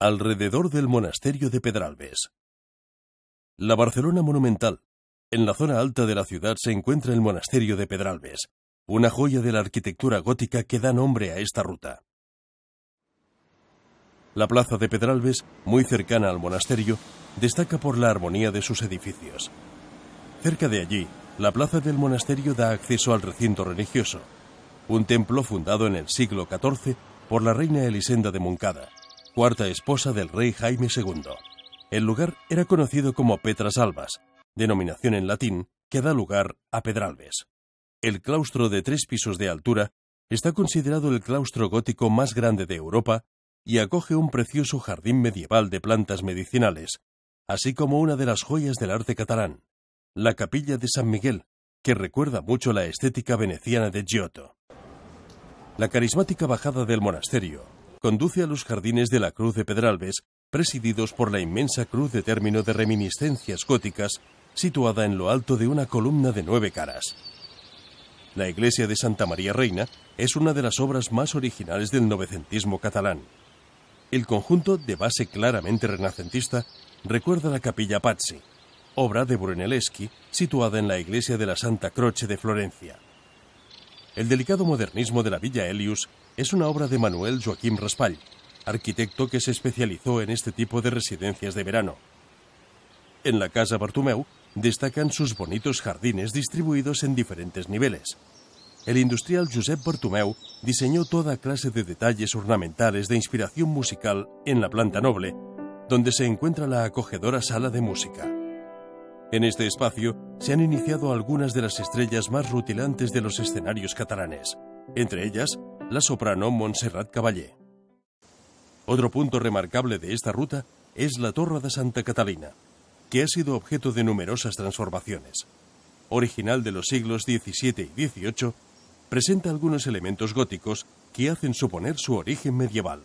alrededor del monasterio de Pedralbes. La Barcelona monumental. En la zona alta de la ciudad se encuentra el monasterio de Pedralbes, una joya de la arquitectura gótica que da nombre a esta ruta. La plaza de Pedralbes, muy cercana al monasterio, destaca por la armonía de sus edificios. Cerca de allí, la plaza del monasterio da acceso al recinto religioso, un templo fundado en el siglo XIV por la reina Elisenda de Moncada cuarta esposa del rey Jaime II. El lugar era conocido como Petras Albas, denominación en latín que da lugar a Pedralbes. El claustro de tres pisos de altura está considerado el claustro gótico más grande de Europa y acoge un precioso jardín medieval de plantas medicinales, así como una de las joyas del arte catalán, la capilla de San Miguel, que recuerda mucho la estética veneciana de Giotto. La carismática bajada del monasterio, conduce a los jardines de la Cruz de Pedralbes, presididos por la inmensa cruz de término de reminiscencias góticas, situada en lo alto de una columna de nueve caras. La iglesia de Santa María Reina es una de las obras más originales del novecentismo catalán. El conjunto, de base claramente renacentista, recuerda la capilla Pazzi, obra de Brunelleschi, situada en la iglesia de la Santa Croce de Florencia. El delicado modernismo de la Villa Elius es una obra de Manuel Joaquín Raspall, arquitecto que se especializó en este tipo de residencias de verano. En la Casa Bartumeu destacan sus bonitos jardines distribuidos en diferentes niveles. El industrial Josep Bartumeu diseñó toda clase de detalles ornamentales de inspiración musical en la planta noble, donde se encuentra la acogedora sala de música. En este espacio se han iniciado algunas de las estrellas más rutilantes de los escenarios catalanes, entre ellas la soprano Montserrat Caballé. Otro punto remarcable de esta ruta es la Torre de Santa Catalina, que ha sido objeto de numerosas transformaciones. Original de los siglos XVII y XVIII, presenta algunos elementos góticos que hacen suponer su origen medieval.